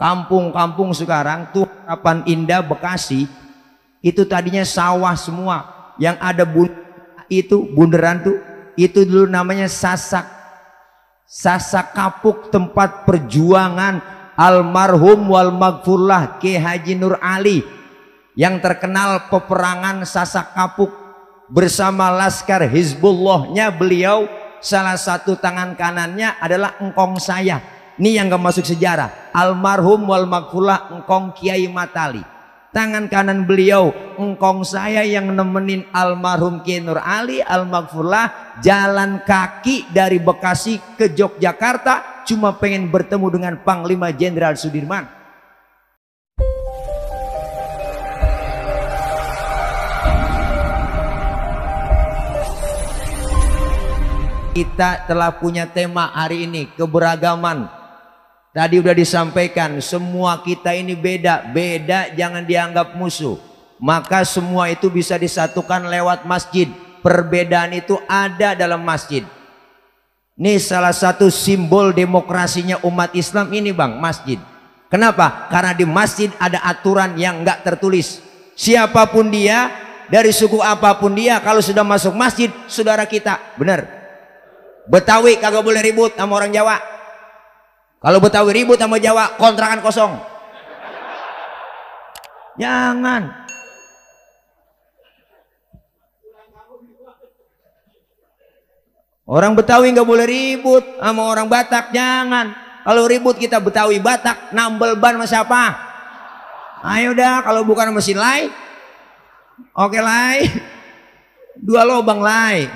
kampung-kampung sekarang tuh harapan indah Bekasi itu tadinya sawah semua yang ada bun itu bundaran tuh itu dulu namanya sasak sasak kapuk tempat perjuangan almarhum wal magfurlah ke Haji Nur Ali yang terkenal peperangan sasak kapuk bersama laskar Hizbullahnya beliau salah satu tangan kanannya adalah engkong saya ini yang gak masuk sejarah. Almarhum wal makfulah engkong Kiai Matali. Tangan kanan beliau engkong saya yang nemenin almarhum Kiai Nur Ali al jalan kaki dari Bekasi ke Yogyakarta cuma pengen bertemu dengan Panglima Jenderal Sudirman. Kita telah punya tema hari ini keberagaman Tadi sudah disampaikan, semua kita ini beda. Beda jangan dianggap musuh. Maka semua itu bisa disatukan lewat masjid. Perbedaan itu ada dalam masjid. Ini salah satu simbol demokrasinya umat Islam ini bang, masjid. Kenapa? Karena di masjid ada aturan yang nggak tertulis. Siapapun dia, dari suku apapun dia, kalau sudah masuk masjid, saudara kita. Benar. Betawi kagak boleh ribut sama orang Jawa kalau Betawi ribut sama Jawa, kontrakan kosong. Jangan. Orang Betawi nggak boleh ribut sama orang Batak, jangan. Kalau ribut kita Betawi Batak, nambel ban sama siapa? Ayo dah, kalau bukan mesin lain, oke okay, lay, dua lobang lain.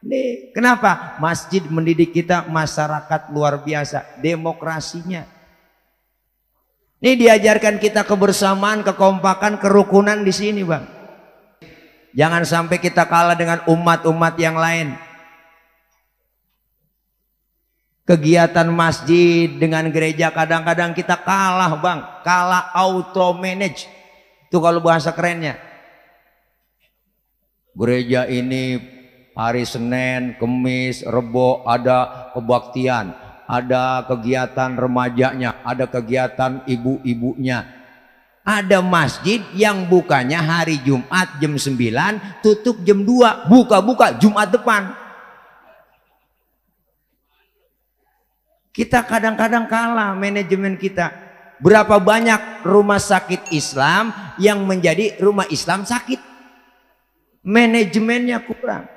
Nih, kenapa? Masjid mendidik kita masyarakat luar biasa, demokrasinya. Ini diajarkan kita kebersamaan, kekompakan, kerukunan di sini, Bang. Jangan sampai kita kalah dengan umat-umat yang lain. Kegiatan masjid dengan gereja kadang-kadang kita kalah, Bang. Kalah auto manage. Itu kalau bahasa kerennya. Gereja ini hari Senin, Kemis, Rebo ada kebaktian, ada kegiatan remajanya, ada kegiatan ibu-ibunya. Ada masjid yang bukanya hari Jumat jam 9, tutup jam 2, buka-buka Jumat depan. Kita kadang-kadang kalah manajemen kita. Berapa banyak rumah sakit Islam yang menjadi rumah Islam sakit? Manajemennya kurang.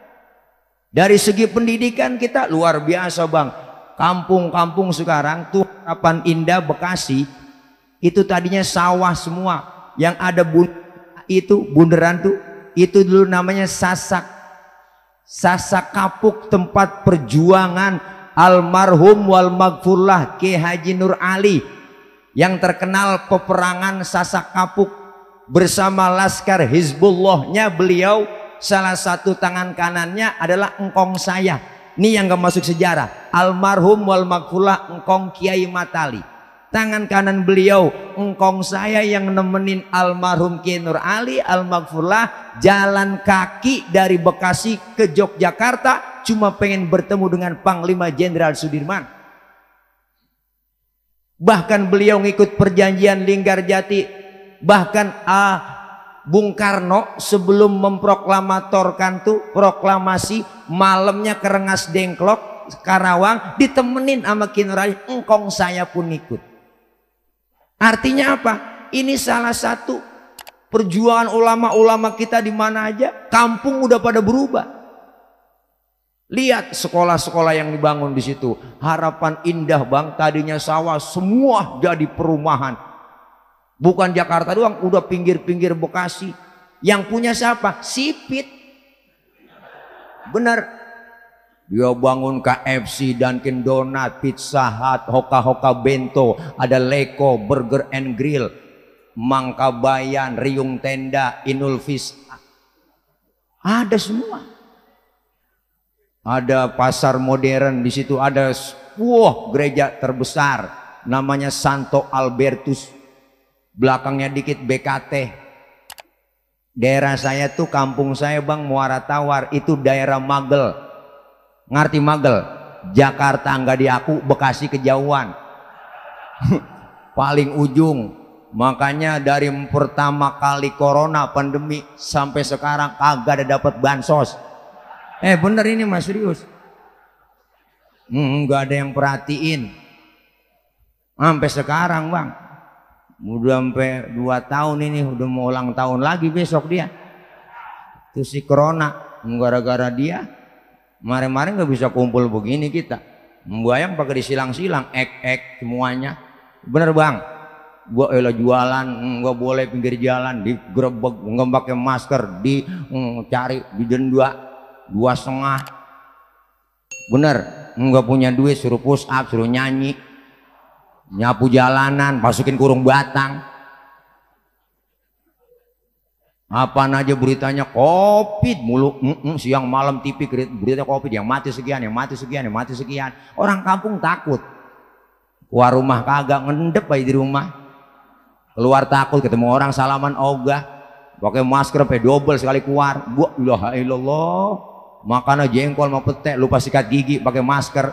Dari segi pendidikan kita luar biasa bang. Kampung-kampung sekarang tuh harapan indah Bekasi itu tadinya sawah semua yang ada bun itu bunderan tuh itu dulu namanya sasak sasak kapuk tempat perjuangan almarhum wal magfurlah Ki Haji Nur Ali yang terkenal peperangan sasak kapuk bersama laskar Hizbullahnya beliau salah satu tangan kanannya adalah engkong saya. Ini yang gak masuk sejarah. Almarhum wal makfulah engkong Kiai Matali. Tangan kanan beliau, engkong saya yang nemenin almarhum Kiai Nur Ali al makfulah jalan kaki dari Bekasi ke Yogyakarta cuma pengen bertemu dengan Panglima Jenderal Sudirman. Bahkan beliau ngikut perjanjian Linggarjati. Bahkan ah, Bung Karno sebelum memproklamatorkan tuh proklamasi malamnya kerengas dengklok Karawang ditemenin sama kinerai engkong saya pun ikut artinya apa ini salah satu perjuangan ulama-ulama kita di mana aja kampung udah pada berubah Lihat sekolah-sekolah yang dibangun di situ. Harapan indah bang, tadinya sawah semua jadi perumahan Bukan Jakarta doang, udah pinggir-pinggir Bekasi. Yang punya siapa? Sipit. Benar. Dia bangun KFC, Dunkin Donat, Pizza Hut, Hoka Hoka Bento, ada Leko, Burger and Grill, Mangkabayan, Riung Tenda, Inul Vista. Ada semua. Ada pasar modern, di situ ada wah gereja terbesar namanya Santo Albertus belakangnya dikit BKT daerah saya tuh kampung saya bang Muara Tawar itu daerah Magel ngerti Magel Jakarta nggak diaku Bekasi kejauhan paling ujung makanya dari pertama kali corona pandemi sampai sekarang kagak ada dapat bansos eh bener ini mas serius hmm, nggak hmm, ada yang perhatiin sampai sekarang bang Mudah sampai dua tahun ini udah mau ulang tahun lagi besok dia itu si corona gara-gara dia kemarin-kemarin nggak bisa kumpul begini kita membayang pakai disilang-silang ek ek semuanya bener bang gua elah eh, jualan mm, gua boleh pinggir jalan grebek, nggak pakai masker dicari mm, di denda dua setengah bener nggak punya duit suruh push up suruh nyanyi nyapu jalanan, masukin kurung batang. apa aja beritanya covid mulu, siang malam TV beritanya covid yang mati sekian, yang mati sekian, yang mati sekian. Orang kampung takut. Keluar rumah kagak ngendep aja di rumah. Keluar takut ketemu orang salaman ogah. Pakai masker sampai double sekali keluar. Bu, ilaha makan Makanan jengkol mau petek, lupa sikat gigi, pakai masker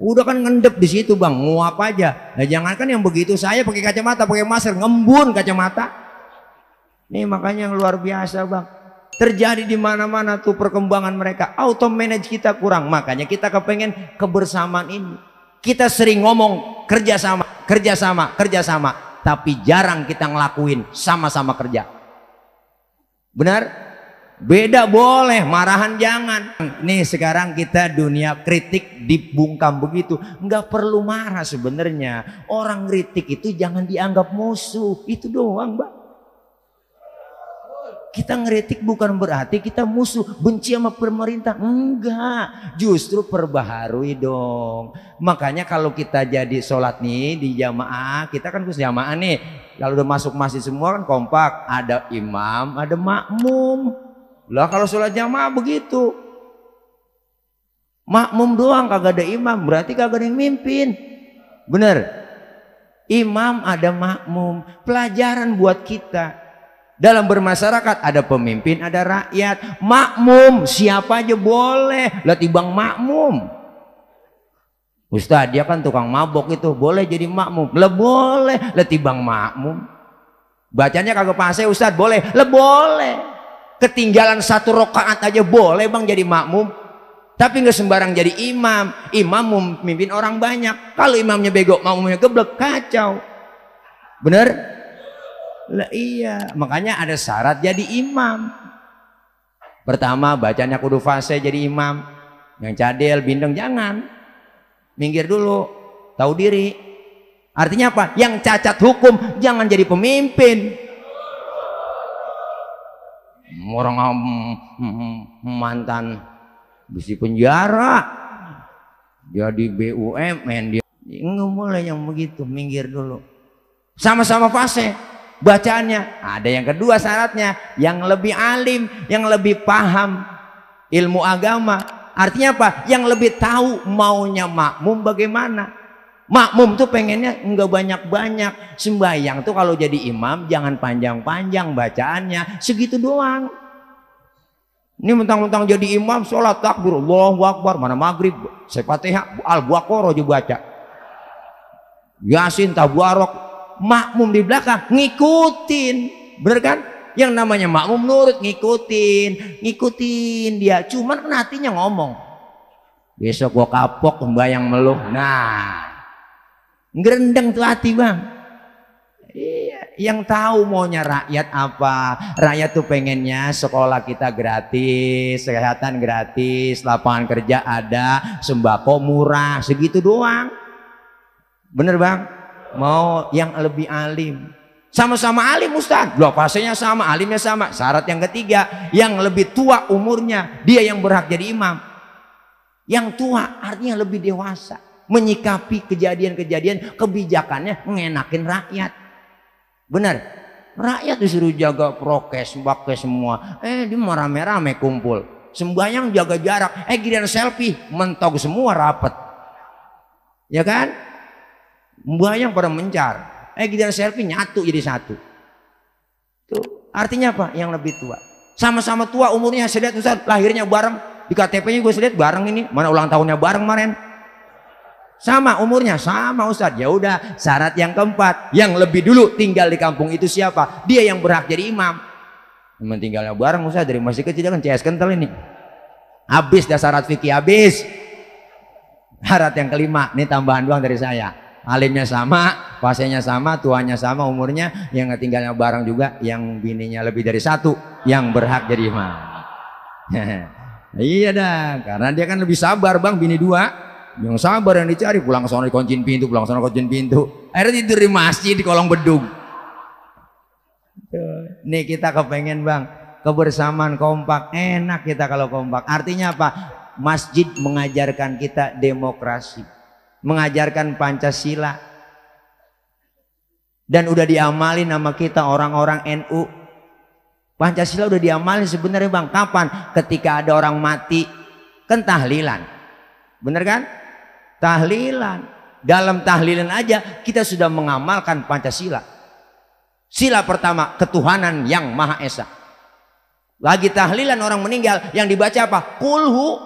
Udah kan ngendep di situ bang, nguap aja. Nah kan yang begitu, saya pakai kacamata, pakai masker, ngembun kacamata. Nih makanya yang luar biasa bang. Terjadi di mana-mana tuh perkembangan mereka. Auto manage kita kurang, makanya kita kepengen kebersamaan ini. Kita sering ngomong kerjasama, kerjasama, kerjasama. Tapi jarang kita ngelakuin sama-sama kerja. Benar? Beda boleh, marahan jangan. Nih sekarang kita dunia kritik dibungkam begitu. Nggak perlu marah sebenarnya. Orang kritik itu jangan dianggap musuh. Itu doang, Mbak. Kita ngeritik bukan berarti kita musuh, benci sama pemerintah. Enggak, justru perbaharui dong. Makanya kalau kita jadi sholat nih di jamaah, kita kan kus jamaah nih. Kalau udah masuk masih semua kan kompak, ada imam, ada makmum. Lah kalau sholat jamaah begitu. Makmum doang kagak ada imam, berarti kagak ada yang mimpin. Bener. Imam ada makmum, pelajaran buat kita. Dalam bermasyarakat ada pemimpin, ada rakyat. Makmum siapa aja boleh, lah tibang makmum. Ustaz dia kan tukang mabok itu, boleh jadi makmum. Lah boleh, lah tibang makmum. Bacanya kagak pasai ya, Ustaz, boleh. Lah boleh ketinggalan satu rokaat aja boleh bang jadi makmum tapi nggak sembarang jadi imam imam memimpin orang banyak kalau imamnya bego makmumnya geblek kacau bener lah iya makanya ada syarat jadi imam pertama bacanya kudu fase jadi imam yang cadel bindeng jangan minggir dulu tahu diri artinya apa yang cacat hukum jangan jadi pemimpin orang mantan besi penjara jadi BUMN dia nggak mulai yang begitu minggir dulu sama-sama fase bacaannya ada yang kedua syaratnya yang lebih alim yang lebih paham ilmu agama artinya apa yang lebih tahu maunya makmum bagaimana Makmum tuh pengennya nggak banyak-banyak. Sembahyang tuh kalau jadi imam jangan panjang-panjang bacaannya. Segitu doang. Ini mentang-mentang jadi imam sholat takbir Allahu Akbar mana maghrib saya al baqarah juga baca yasin tabuarok makmum di belakang ngikutin bener kan yang namanya makmum nurut ngikutin ngikutin dia cuman nantinya ngomong besok gua kapok membayang meluh nah ngerendeng tuh hati bang yang tahu maunya rakyat apa. Rakyat tuh pengennya sekolah kita gratis, kesehatan gratis, lapangan kerja ada, sembako murah, segitu doang. Bener bang? Mau yang lebih alim. Sama-sama alim Ustaz. Dua fasenya sama, alimnya sama. Syarat yang ketiga, yang lebih tua umurnya, dia yang berhak jadi imam. Yang tua artinya lebih dewasa. Menyikapi kejadian-kejadian, kebijakannya mengenakin rakyat. Benar. Rakyat disuruh jaga prokes, pakai semua. Eh, dia mau rame-rame kumpul. Sembahyang jaga jarak. Eh, giliran selfie, mentok semua rapat Ya kan? Sembahyang pada mencar. Eh, giliran selfie nyatu jadi satu. Tuh. Artinya apa? Yang lebih tua. Sama-sama tua umurnya, saya lihat Ustaz, lahirnya bareng. Di KTP-nya gue lihat bareng ini. Mana ulang tahunnya bareng kemarin. Sama umurnya, sama Ustadz Ya udah, syarat yang keempat, yang lebih dulu tinggal di kampung itu siapa? Dia yang berhak jadi imam. Memang tinggalnya bareng Ustadz dari masih kecil kan CS kental ini. Habis dah syarat fikih habis. Syarat yang kelima, ini tambahan doang dari saya. Alimnya sama, pasiennya sama, tuanya sama, umurnya yang tinggalnya bareng juga, yang bininya lebih dari satu, yang berhak jadi imam. iya dah, karena dia kan lebih sabar bang, bini dua, yang sabar yang dicari pulang ke sana dikunciin pintu pulang ke sana kunciin pintu akhirnya tidur di masjid di kolong bedung nih kita kepengen bang kebersamaan kompak enak kita kalau kompak artinya apa masjid mengajarkan kita demokrasi mengajarkan Pancasila dan udah diamali nama kita orang-orang NU Pancasila udah diamali sebenarnya bang kapan ketika ada orang mati kan tahlilan bener kan tahlilan. Dalam tahlilan aja kita sudah mengamalkan Pancasila. Sila pertama, ketuhanan yang Maha Esa. Lagi tahlilan orang meninggal, yang dibaca apa? Kulhu.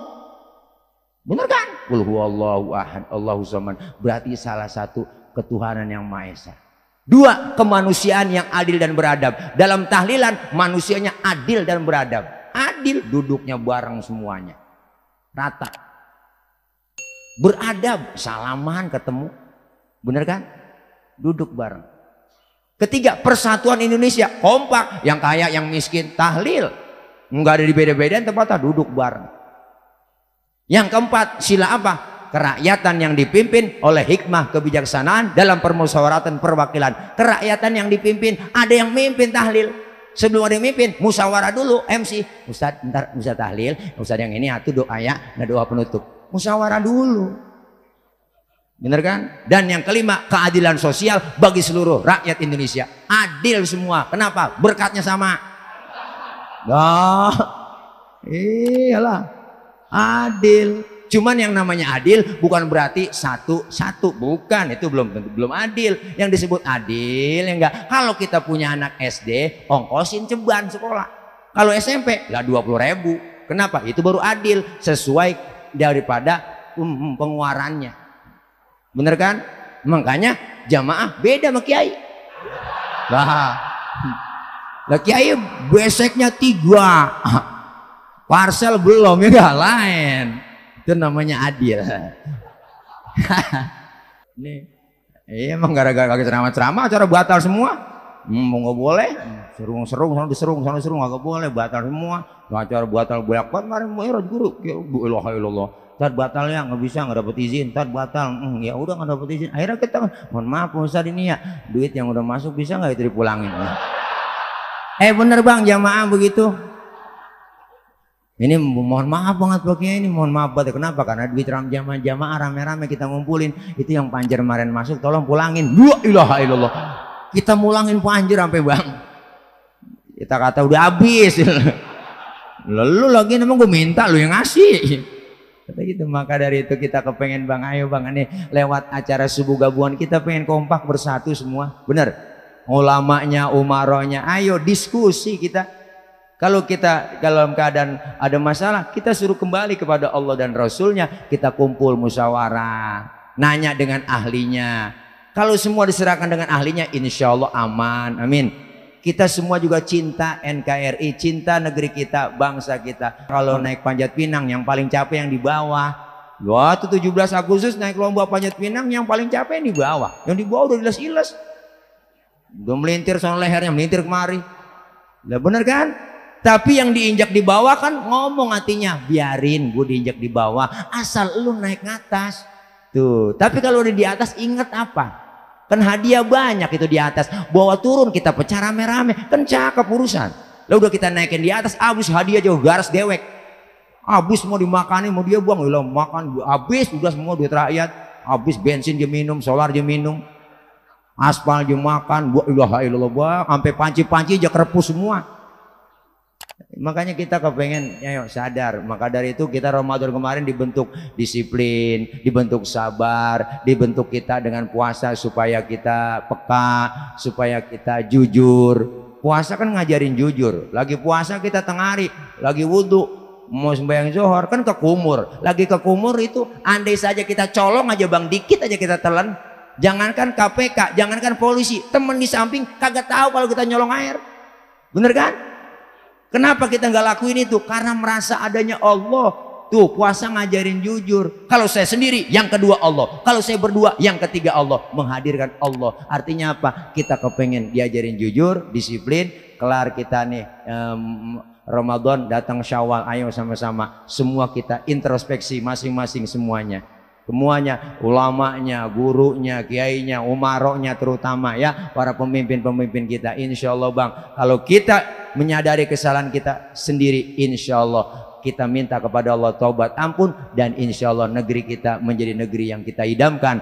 Bener kan? Kulhu Allahu ahad, Allahu zaman Berarti salah satu ketuhanan yang Maha Esa. Dua, kemanusiaan yang adil dan beradab. Dalam tahlilan, manusianya adil dan beradab. Adil duduknya bareng semuanya. Rata beradab, salaman ketemu. Bener kan? Duduk bareng. Ketiga, persatuan Indonesia kompak, yang kaya, yang miskin, tahlil. Enggak ada di beda beda tempatnya ah, duduk bareng. Yang keempat, sila apa? Kerakyatan yang dipimpin oleh hikmah kebijaksanaan dalam permusyawaratan perwakilan. Kerakyatan yang dipimpin, ada yang mimpin tahlil. Sebelum ada yang mimpin, musyawarah dulu MC. Ustaz, ntar bisa tahlil. Ustaz yang ini atuh doa ya, ada nah, doa penutup musyawarah dulu. Bener kan? Dan yang kelima, keadilan sosial bagi seluruh rakyat Indonesia. Adil semua. Kenapa? Berkatnya sama. Nah, iyalah. Adil. Cuman yang namanya adil bukan berarti satu-satu, bukan itu belum tentu. belum adil. Yang disebut adil yang enggak kalau kita punya anak SD ongkosin ceban sekolah. Kalau SMP lah 20 ribu. Kenapa? Itu baru adil sesuai daripada penguarannya, um, um, pengeluarannya. Bener kan? Makanya jamaah beda sama kiai. Lah, lah kiai beseknya tiga. Parcel belum ya gak lain. Itu namanya adil. Ini, iya emang gara-gara kaget ceramah-ceramah acara batal semua. Hmm, mau nggak boleh serung-serung sana diserung sana diserung nggak boleh batal semua ngacar batal banyak banget mari mau irad guru ya ilah ilallah tar batal ya nggak bisa nggak dapet izin tar batal hmm, ya udah nggak dapet izin akhirnya kita mohon maaf Ustaz ini ya duit yang udah masuk bisa nggak itu ya dipulangin ya. eh bener bang jamaah begitu ini mohon maaf banget pokoknya ini mohon maaf banget kenapa karena duit ram jamaah jamaah rame-rame kita ngumpulin itu yang panjer kemarin masuk tolong pulangin dua ilaha illallah kita mulangin pak sampai bang kita kata udah habis lalu lagi emang gue minta lu yang ngasih kata gitu maka dari itu kita kepengen bang ayo bang ini lewat acara subuh gabungan kita pengen kompak bersatu semua bener ulamanya umaronya ayo diskusi kita kalau kita dalam keadaan ada masalah kita suruh kembali kepada Allah dan Rasulnya kita kumpul musyawarah nanya dengan ahlinya kalau semua diserahkan dengan ahlinya, insya Allah aman. Amin. Kita semua juga cinta NKRI, cinta negeri kita, bangsa kita. Kalau naik panjat pinang, yang paling capek yang di bawah. Waktu 17 Agustus naik lomba panjat pinang, yang paling capek yang di bawah. Yang di bawah udah ilas-ilas. Udah melintir soal lehernya, melintir kemari. udah bener kan? Tapi yang diinjak di bawah kan ngomong hatinya, biarin gue diinjak di bawah, asal lu naik ke atas. Tuh, tapi kalau udah di atas inget apa? Kan hadiah banyak itu di atas. Bawa turun kita pecah rame-rame. Kan cakep urusan. Lalu udah kita naikin di atas, abis hadiah jauh garas dewek. Abis mau dimakanin, mau dia buang. Lalu makan, abis udah semua duit rakyat. Abis bensin dia minum, solar dia minum. Aspal dia makan, buat ilaha illallah, sampai panci-panci aja kerepus semua. Makanya kita kepengen ayo ya, sadar. Maka dari itu kita Ramadan kemarin dibentuk disiplin, dibentuk sabar, dibentuk kita dengan puasa supaya kita peka, supaya kita jujur. Puasa kan ngajarin jujur. Lagi puasa kita tengari, lagi wudhu, mau sembahyang zuhur kan ke kumur. Lagi ke kumur itu andai saja kita colong aja bang dikit aja kita telan. Jangankan KPK, jangankan polisi, teman di samping kagak tahu kalau kita nyolong air. Bener kan? Kenapa kita nggak lakuin itu? Karena merasa adanya Allah. Tuh puasa ngajarin jujur. Kalau saya sendiri, yang kedua Allah. Kalau saya berdua, yang ketiga Allah. Menghadirkan Allah. Artinya apa? Kita kepengen diajarin jujur, disiplin. Kelar kita nih um, Ramadan datang Syawal. Ayo sama-sama. Semua kita introspeksi masing-masing semuanya semuanya ulamanya gurunya kiainya umaroknya terutama ya para pemimpin-pemimpin kita insya Allah bang kalau kita menyadari kesalahan kita sendiri insya Allah kita minta kepada Allah taubat ampun dan insya Allah negeri kita menjadi negeri yang kita idamkan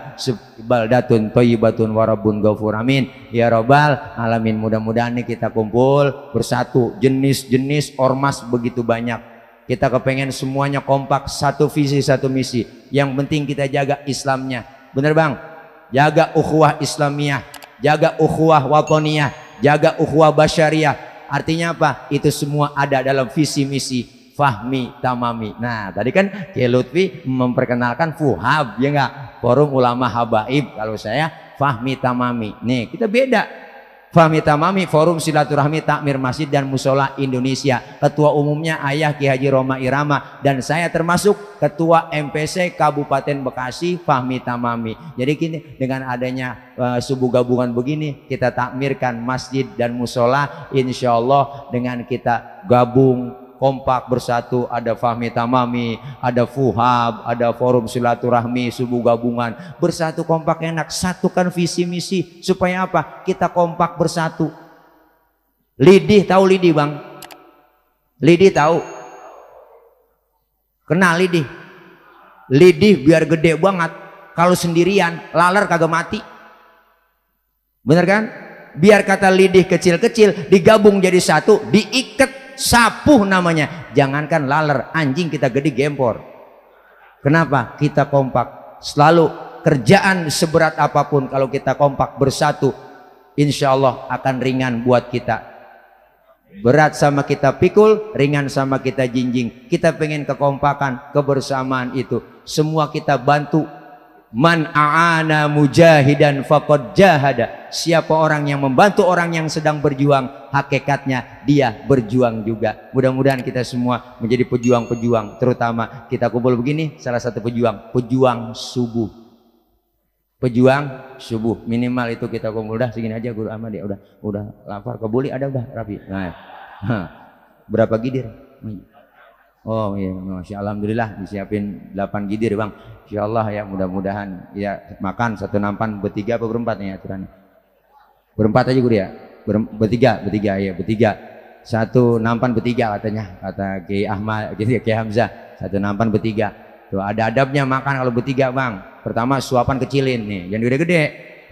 baldatun toyibatun warabun gafur amin ya robbal alamin mudah-mudahan ini kita kumpul bersatu jenis-jenis ormas begitu banyak kita kepengen semuanya kompak satu visi satu misi yang penting kita jaga Islamnya bener bang jaga ukhuwah Islamiyah jaga ukhuwah watoniyah jaga ukhuwah basyariah Artinya apa? Itu semua ada dalam visi misi Fahmi Tamami. Nah, tadi kan Kiai Lutfi memperkenalkan Fuhab, ya enggak? Forum Ulama Habaib. Kalau saya Fahmi Tamami. Nih, kita beda. Fahmi Tamami Forum Silaturahmi Takmir Masjid dan Musola Indonesia. Ketua umumnya Ayah Ki Haji Roma Irama dan saya termasuk Ketua MPC Kabupaten Bekasi Fahmi Tamami. Jadi kini dengan adanya uh, subuh gabungan begini kita takmirkan masjid dan musola insya Allah dengan kita gabung kompak bersatu ada Fahmi Tamami ada Fuhab ada forum silaturahmi subuh gabungan bersatu kompak enak satukan visi misi supaya apa kita kompak bersatu lidih tahu lidih bang lidih tahu kenal lidih lidih biar gede banget kalau sendirian laler kagak mati bener kan biar kata lidih kecil-kecil digabung jadi satu diikat sapuh namanya. Jangankan laler, anjing kita gede gempor. Kenapa? Kita kompak. Selalu kerjaan seberat apapun kalau kita kompak bersatu, insya Allah akan ringan buat kita. Berat sama kita pikul, ringan sama kita jinjing. Kita pengen kekompakan, kebersamaan itu. Semua kita bantu Man a'ana mujahidan faqad jahada. Siapa orang yang membantu orang yang sedang berjuang, hakikatnya dia berjuang juga. Mudah-mudahan kita semua menjadi pejuang-pejuang, terutama kita kumpul begini salah satu pejuang, pejuang subuh. Pejuang subuh minimal itu kita kumpul dah, segini aja Guru Ahmad ya udah udah lapar kebuli ada udah rapi. Nah. Ya. Berapa gidir? Oh iya, masya alhamdulillah disiapin 8 gidir bang. Insya Allah ya mudah-mudahan ya makan satu nampan bertiga apa berempat ya aturannya. Berempat aja gue ya. Ber, bertiga, bertiga ya bertiga. Satu nampan bertiga katanya kata Ki Ahmad, Ki Hamzah. Satu nampan bertiga. Tuh ada adabnya makan kalau bertiga bang. Pertama suapan kecilin nih, jangan gede-gede.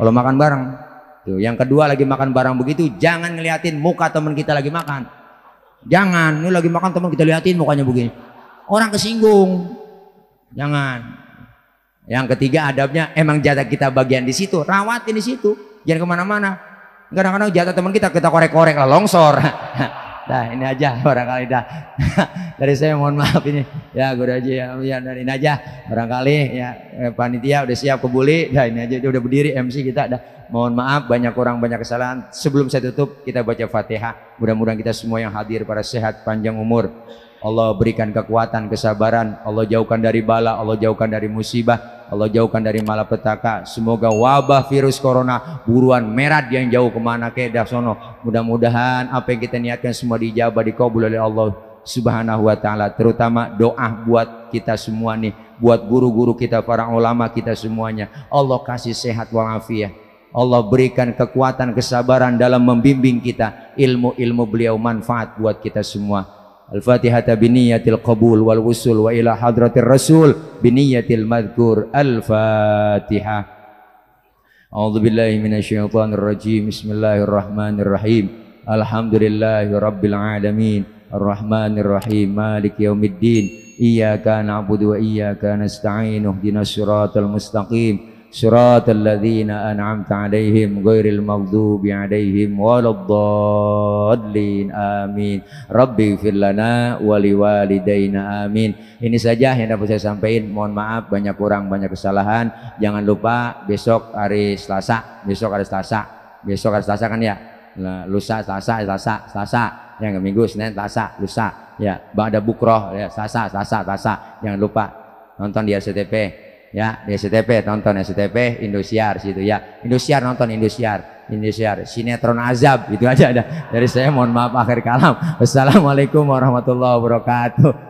Kalau makan bareng. Tuh yang kedua lagi makan bareng begitu jangan ngeliatin muka teman kita lagi makan. Jangan, ini lagi makan teman kita liatin mukanya begini. Orang kesinggung. Jangan. Yang ketiga adabnya emang jatah kita bagian di situ, rawatin di situ, jangan kemana-mana. Kadang-kadang jatah teman kita kita korek-korek lah longsor. Nah ini aja barangkali dah. dari saya mohon maaf ini. Ya gue aja ya, ya dari ini aja barangkali ya eh, panitia udah siap kebuli. Nah ini aja udah berdiri MC kita dah. Mohon maaf banyak kurang banyak kesalahan. Sebelum saya tutup kita baca Fatihah. Mudah-mudahan kita semua yang hadir pada sehat panjang umur. Allah berikan kekuatan, kesabaran. Allah jauhkan dari bala, Allah jauhkan dari musibah. Allah jauhkan dari malapetaka semoga wabah virus corona buruan merat yang jauh kemana ke dasono mudah-mudahan apa yang kita niatkan semua dijabah dikabul oleh Allah subhanahu wa ta'ala terutama doa buat kita semua nih buat guru-guru kita para ulama kita semuanya Allah kasih sehat walafiat Allah berikan kekuatan kesabaran dalam membimbing kita ilmu-ilmu beliau manfaat buat kita semua الفاتحة بنية القبول والوصول وإلى حضرة الرسول بنية المذكور الفاتحة أعوذ بالله من الشيطان الرجيم بسم الله الرحمن الرحيم الحمد لله رب العالمين الرحمن الرحيم مالك يوم الدين إياك نعبد وإياك نستعين اهدنا الصراط المستقيم صراط الذين أنعمت عليهم غير المغضوب عليهم ولا الضالين آمين ربي اغفر لنا ولوالدينا آمين ini saja yang dapat saya sampaikan mohon maaf banyak kurang banyak kesalahan jangan lupa besok hari Selasa besok hari Selasa besok hari Selasa kan ya lusa Selasa Selasa Selasa yang minggu Senin Selasa lusa ya ba'da bukroh ya Selasa Selasa Selasa jangan lupa nonton di RCTP ya di SCTV tonton SCTV Indosiar situ ya Indosiar nonton Indosiar Indosiar sinetron azab itu aja ada dari saya mohon maaf akhir kalam wassalamualaikum warahmatullahi wabarakatuh